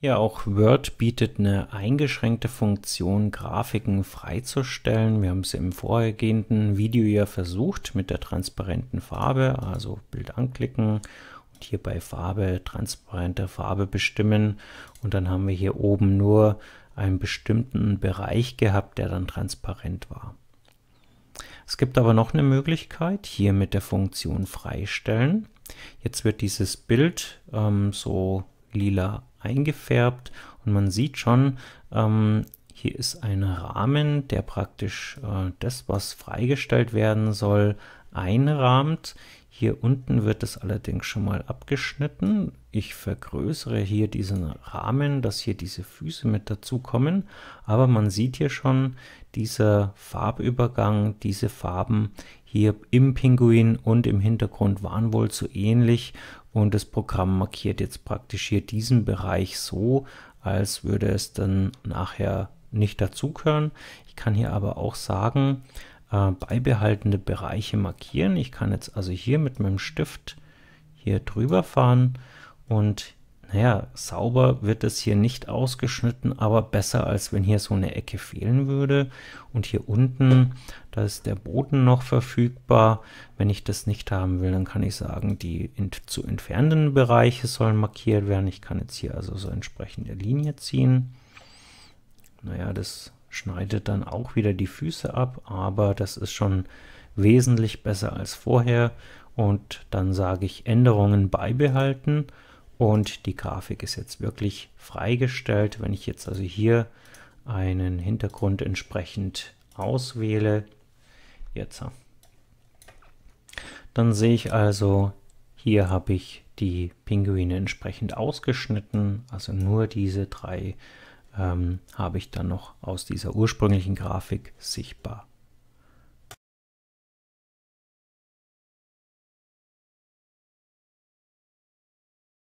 Ja, auch Word bietet eine eingeschränkte Funktion, Grafiken freizustellen. Wir haben es im vorhergehenden Video ja versucht mit der transparenten Farbe, also Bild anklicken und hier bei Farbe transparente Farbe bestimmen. Und dann haben wir hier oben nur einen bestimmten Bereich gehabt, der dann transparent war. Es gibt aber noch eine Möglichkeit, hier mit der Funktion freistellen. Jetzt wird dieses Bild ähm, so lila eingefärbt und man sieht schon, ähm, hier ist ein Rahmen, der praktisch äh, das, was freigestellt werden soll, einrahmt. Hier unten wird es allerdings schon mal abgeschnitten. Ich vergrößere hier diesen Rahmen, dass hier diese Füße mit dazukommen. Aber man sieht hier schon, dieser Farbübergang, diese Farben hier im Pinguin und im Hintergrund waren wohl so ähnlich. Und das Programm markiert jetzt praktisch hier diesen Bereich so, als würde es dann nachher nicht dazugehören. Ich kann hier aber auch sagen, äh, beibehaltene Bereiche markieren. Ich kann jetzt also hier mit meinem Stift hier drüber fahren und naja, sauber wird es hier nicht ausgeschnitten, aber besser als wenn hier so eine Ecke fehlen würde. Und hier unten, da ist der Boden noch verfügbar. Wenn ich das nicht haben will, dann kann ich sagen, die zu entfernenden Bereiche sollen markiert werden. Ich kann jetzt hier also so entsprechende Linie ziehen. Naja, das schneidet dann auch wieder die Füße ab, aber das ist schon wesentlich besser als vorher. Und dann sage ich Änderungen beibehalten und die Grafik ist jetzt wirklich freigestellt. Wenn ich jetzt also hier einen Hintergrund entsprechend auswähle, jetzt, dann sehe ich also, hier habe ich die Pinguine entsprechend ausgeschnitten, also nur diese drei ähm, habe ich dann noch aus dieser ursprünglichen Grafik sichtbar.